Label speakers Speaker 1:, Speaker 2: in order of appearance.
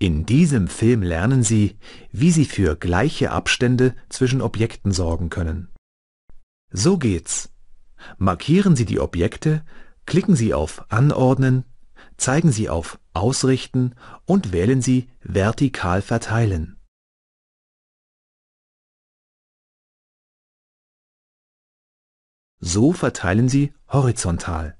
Speaker 1: In diesem Film lernen sie, wie sie für gleiche Abstände zwischen Objekten sorgen können. So geht's. Markieren Sie die Objekte, klicken Sie auf Anordnen, zeigen Sie auf Ausrichten und
Speaker 2: wählen
Speaker 3: Sie Vertikal verteilen. So verteilen Sie horizontal.